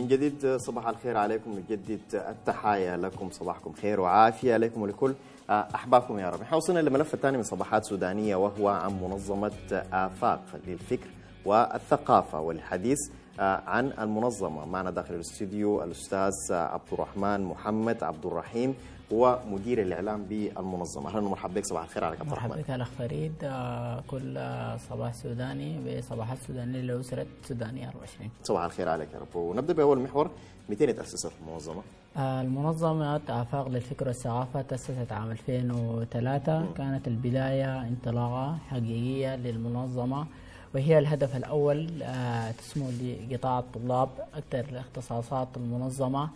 من جديد صباح الخير عليكم من جديد التحايا لكم صباحكم خير وعافيه لكم ولكل آه، احبابكم يا رب. احنا وصلنا للملف الثاني من صباحات سودانيه وهو عن منظمه آه، افاق للفكر والثقافه والحديث آه، عن المنظمه معنا داخل الاستوديو الاستاذ عبد الرحمن محمد عبد الرحيم ومدير الاعلام بالمنظمه اهلا ومرحبا بك صباح الخير عليك كابتن مرحبا بك الاخ فريد آه، كل صباح سوداني بصباحات سودانيه لاسره سودانيه 24 صباح الخير عليك يا رب ونبدا باول محور متى تاسست المنظمه آه، المنظمة آفاق للفكر والثقافة تأسست عام 2003 كانت البداية انطلاقة حقيقية للمنظمة وهي الهدف الأول آه، تسمو لقطاع الطلاب أكثر اختصاصات المنظمة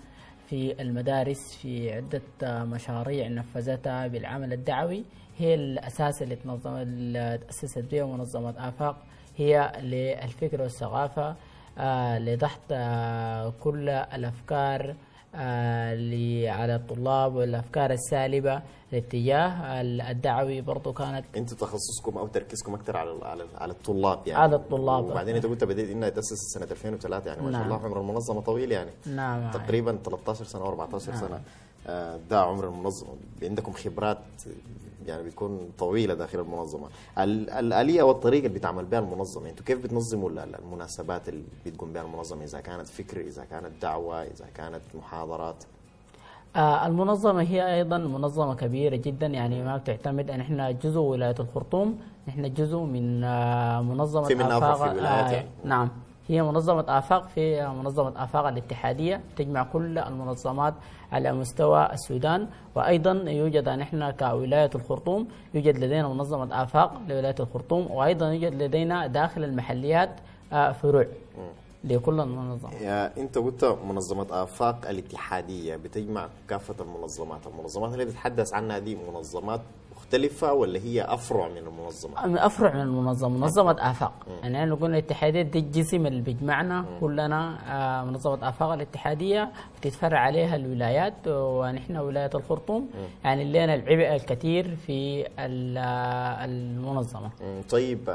في المدارس في عدة مشاريع نفذتها بالعمل الدعوي هي الأساس اللي, تنظم اللي تأسست به منظمة آفاق هي للفكر والثقافة آه، لضحت آه، كل الأفكار آه، على الطلاب والافكار السالبه الاتجاه الدعوي برضه كانت انت تخصصكم او تركيزكم اكثر على على الطلاب يعني على الطلاب وبعدين انت قلت بديت انها تاسست سنه 2003 يعني ما شاء الله نعم. عمر المنظمه طويل يعني نعم تقريبا 13 سنه او 14 نعم. سنه ده آه، عمر المنظمه عندكم خبرات يعني بتكون طويله داخل المنظمه الاليه والطريقه اللي بتعمل بها المنظمه انتوا كيف بتنظموا المناسبات اللي بتقوم بها المنظمه اذا كانت فكر اذا كانت دعوه اذا كانت محاضرات آه، المنظمة هي أيضا منظمة كبيرة جدا يعني ما بتعتمد أن إحنا جزء ولاية الخرطوم نحن جزء من آه، منظمة في من آفاق في آه نعم هي منظمة آفاق في منظمة آفاق الاتحادية تجمع كل المنظمات على مستوى السودان وأيضا يوجد نحن كولاية الخرطوم يوجد لدينا منظمة آفاق لولاية الخرطوم وأيضا يوجد لدينا داخل المحليات آه، فروع لكل المنظمات يا انت قلت منظمه افاق الاتحاديه بتجمع كافه المنظمات، المنظمات اللي بتتحدث عنها دي منظمات مختلفة ولا هي أفرع من المنظمة؟ أفرع من المنظمة، منظمة آفاق، يعني احنا قلنا الاتحادية دي الجسم اللي بيجمعنا كلنا آه، منظمة آفاق الاتحادية بتتفرع عليها الولايات ونحن ولاية الخرطوم يعني لنا العبء الكثير في آه، المنظمة. طيب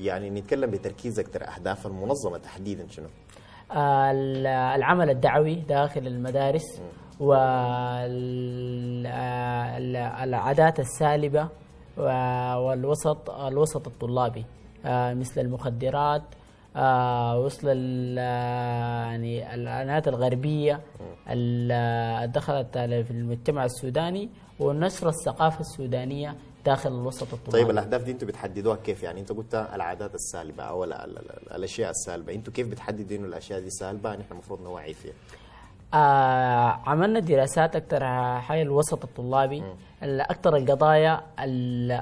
يعني نتكلم بتركيز اكثر أهداف المنظمة تحديدا شنو؟ العمل الدعوي داخل المدارس والعادات السالبة والوسط الوسط الطلابي آه، مثل المخدرات آه، وصل يعني الانات الغربيه اللي دخلت في المجتمع السوداني ونشر الثقافه السودانيه داخل الوسط الطماني طيب الاهداف دي انتوا بتحددوها كيف يعني انت قلت العادات السالبه او الـ الـ الـ الاشياء السالبه انتوا كيف بتحددوا انه الاشياء دي سالبه نحن المفروض نوعي فيها آه عملنا دراسات اكثر حي الوسط الطلابي اكثر القضايا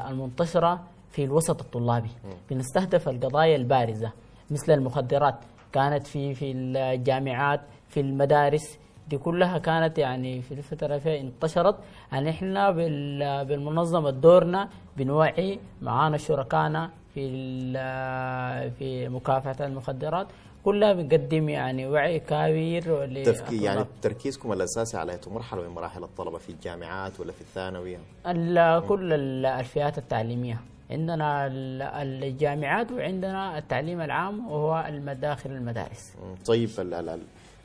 المنتشره في الوسط الطلابي م. بنستهدف القضايا البارزه مثل المخدرات كانت في في الجامعات في المدارس دي كلها كانت يعني في الفترة فيها انتشرت أن يعني إحنا بالمنظمة دورنا بنوعي معانا شركائنا في في مكافحة المخدرات كلها بنقدم يعني وعي كبير تفكير يعني تركيزكم الاساسي على مرحله من مراحل الطلبه في الجامعات ولا في الثانويه؟ كل الفئات التعليميه عندنا الجامعات وعندنا التعليم العام وهو المداخل المدارس. طيب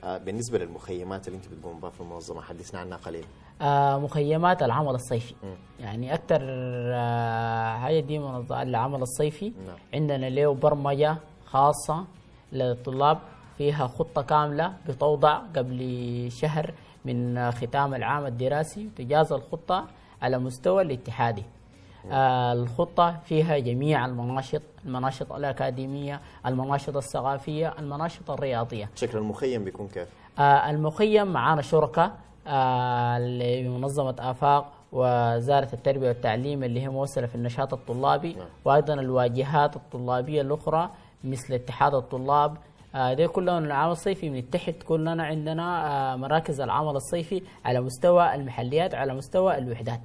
آه، بالنسبه للمخيمات اللي انت بتقوم بها في المنظمه حدثنا عنها قليل آه مخيمات العمل الصيفي م. يعني اكثر آه حاجه دي العمل الصيفي م. نعم. عندنا له برمجه خاصه للطلاب فيها خطه كامله بتوضع قبل شهر من ختام العام الدراسي تجاز الخطه على مستوى الاتحادي آه، الخطة فيها جميع المناشط المناشط الأكاديمية المناشط الثقافية المناشط الرياضية شكل المخيم بيكون كيف؟ آه، المخيم معانا شركاء آه، لمنظمة آفاق وزارة التربية والتعليم اللي هي موصلة في النشاط الطلابي نعم. وأيضا الواجهات الطلابية الأخرى مثل اتحاد الطلاب دي كلهم العمل الصيفي التحت كلنا عندنا مراكز العمل الصيفي على مستوى المحليات وعلى مستوى الوحدات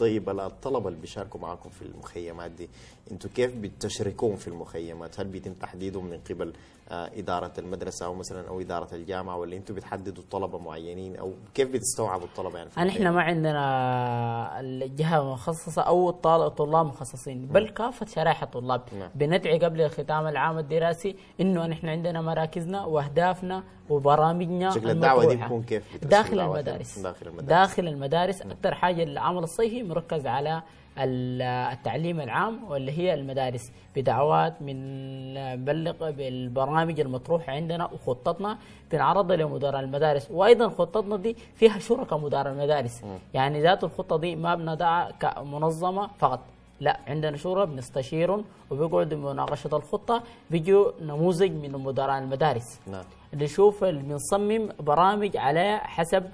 طيب الطلبه اللي بيشاركوا معاكم في المخيمات دي انتوا كيف بتشركون في المخيمات هل بيتم تحديدهم من قبل آه، اداره المدرسه او مثلا او اداره الجامعه ولا انتوا بتحددوا طلبه معينين او كيف بتستوعبوا الطلبه يعني في يعني احنا ما عندنا الجهه مخصصه او الطلاب مخصصين بل نعم. كافه شرائح الطلاب نعم. بندعي قبل ختام العام الدراسي انه نحن عندنا مراكزنا واهدافنا وبرامجنا شكل الدعوه دي بتكون كيف داخل المدارس. داخل المدارس داخل المدارس نعم. اكثر حاجه العمل الصيفي مركز على التعليم العام واللي هي المدارس بدعوات من بلغ بالبرامج المطروحة عندنا وخطتنا بنعرضها لمدراء المدارس وأيضا خطتنا دي فيها شركة مدراء المدارس م. يعني ذات الخطة دي ما بندعها كمنظمة فقط لا عندنا شورى بنستشيرهم وبيقعدوا بمناقشة الخطة بيجوا نموذج من مدراء المدارس نعم. نشوف بنصمم برامج على حسب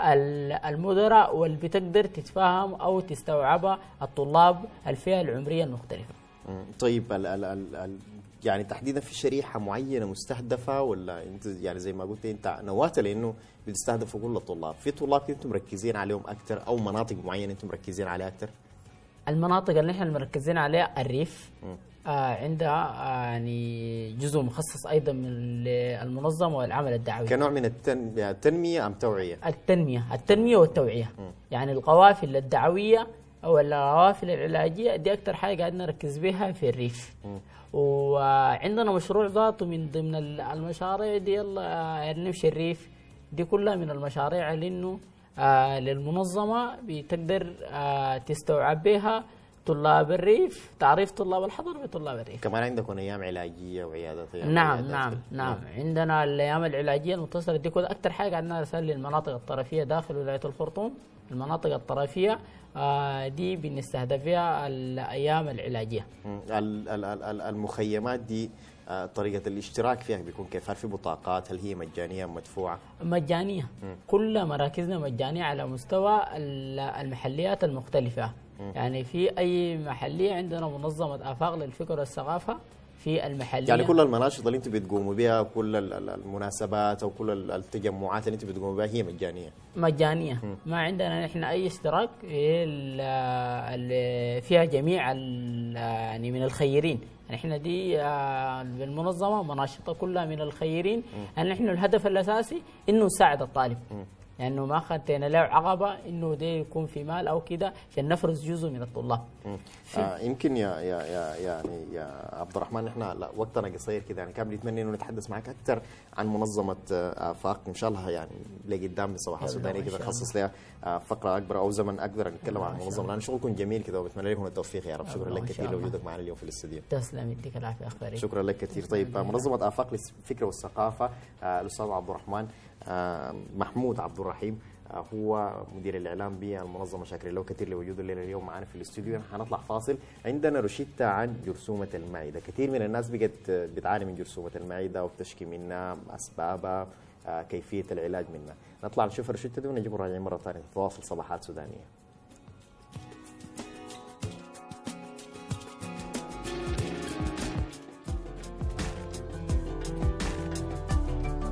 المدراء واللي بتقدر تتفاهم او تستوعبها الطلاب الفئه العمريه المختلفه. طيب الـ الـ الـ الـ يعني تحديدا في شريحه معينه مستهدفه ولا انت يعني زي ما قلت انت نواته لانه بتستهدفوا كل الطلاب، في طلاب انتم مركزين عليهم اكثر او مناطق معينه انتم مركزين عليها اكثر؟ المناطق اللي احنا مركزين عليها الريف م. آه، عندها آه، يعني جزء مخصص ايضا من المنظمه والعمل الدعوي كنوع من التنميه ام توعيه؟ التنميه، التنميه والتوعيه م. يعني القوافل الدعويه او القوافل العلاجيه دي اكثر حاجه قاعدين نركز بها في الريف. م. وعندنا مشروع ذاته من ضمن المشاريع دي يلا آه، نمشي الريف دي كلها من المشاريع اللي انه للمنظمه بتقدر تستوعب بها طلاب الريف تعريف طلاب الحضر بطلاب الريف كمان عندكم ايام علاجيه نعم، وعيادات نعم نعم نعم, نعم عندنا الايام العلاجيه المتصله دي كلها اكثر حاجه عندنا رساله للمناطق الطرفيه داخل ولايه الخرطوم المناطق الطرفيه آه، دي بنستهدف فيها الايام العلاجيه المخيمات دي آه، طريقة الاشتراك فيها بيكون كيف؟ هل في بطاقات؟ هل هي مجانية مدفوعة؟ مجانية م. كل مراكزنا مجانية على مستوى المحليات المختلفة يعني في أي محلية عندنا منظمة آفاق للفكر والثقافة في المحلية يعني كل المناشط اللي انت بتقوموا بها كل المناسبات او كل التجمعات اللي انت بتقوموا بها هي مجانيه مجانيه م. ما عندنا نحن اي اشتراك فيها جميع يعني من الخيرين نحن دي آه، بالمنظمه مناشطه كلها من الخيرين نحن الهدف الاساسي انه نساعد الطالب م. لانه ما خدتنا له عقبه انه ده يكون في مال او كده عشان نفرز جزء من الطلاب آه يمكن يا يا يا يعني يا عبد الرحمن احنا لا وقتنا قصير كده يعني كان بنتمنى انه نتحدث معك اكثر عن منظمه آه، افاق ان شاء الله يعني لقدام سواء السوداني كده نخصص لها آه، فقره اكبر او زمن اكبر نتكلم عن المنظمه لان شغلكم جميل كده وبتمنى لكم التوفيق يا رب شكرا لك كثير لوجودك معنا اليوم في الاستديو تسلم يديك العافيه اخبارك. شكرا لك كثير طيب منظمه افاق للفكره والثقافه آه، الاستاذ عبد الرحمن آه، محمود عبد الرحيم آه، هو مدير الاعلام بالمنظمه شاكر له كثير لوجوده الليله اليوم معنا في الاستوديو هنطلع فاصل عندنا روشتة عن جرثومه المعده كثير من الناس بقت آه، بتعاني من جرثومه المعده وبتشكي منها اسبابها كيفيه العلاج منها نطلع نشوف الروشتة دي ونجيب راجعين مره ثانيه تواصل صباحات سودانيه